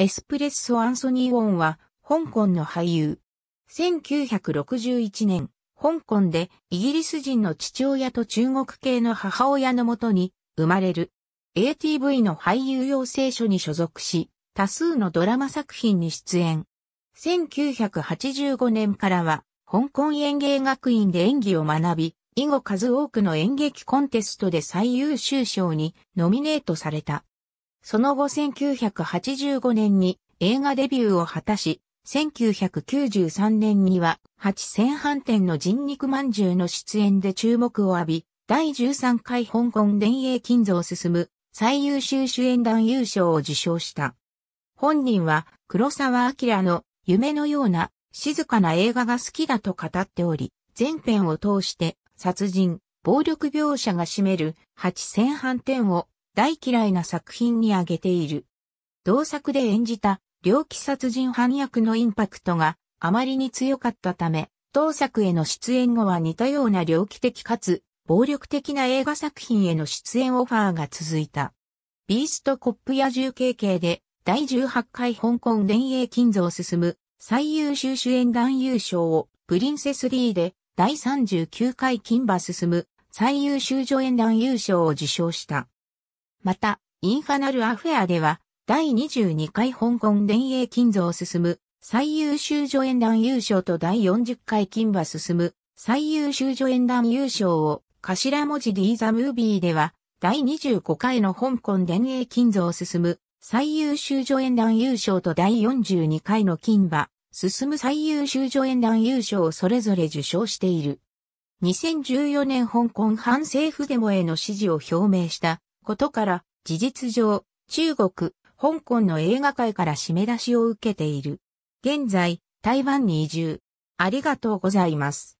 エスプレッソ・アンソニー・ウォンは、香港の俳優。1961年、香港でイギリス人の父親と中国系の母親のもとに生まれる ATV の俳優養成所に所属し、多数のドラマ作品に出演。1985年からは香港演芸学院で演技を学び、以後数多くの演劇コンテストで最優秀賞にノミネートされた。その後1985年に映画デビューを果たし、1993年には8000飯店の人肉まんじゅうの出演で注目を浴び、第13回香港電影金像進む最優秀主演男優賞を受賞した。本人は黒沢明の夢のような静かな映画が好きだと語っており、全編を通して殺人、暴力描写が占める8000飯店を大嫌いな作品に挙げている。同作で演じた、猟奇殺人犯役のインパクトがあまりに強かったため、同作への出演後は似たような猟奇的かつ暴力的な映画作品への出演オファーが続いた。ビーストコップ野獣経 k で第18回香港連映金像進む最優秀主演男優賞をプリンセス D で第39回金馬進む最優秀助演男優賞を受賞した。また、インファナルアフェアでは、第22回香港電影金像を進む、最優秀助演団優勝と第40回金馬進む、最優秀助演団優勝を、頭文字 D ザムービーでは、第25回の香港電影金像を進む、最優秀助演団優勝と第42回の金馬、進む最優秀助演団優勝をそれぞれ受賞している。2014年香港反政府デモへの支持を表明したことから、事実上、中国、香港の映画界から締め出しを受けている。現在、台湾に移住。ありがとうございます。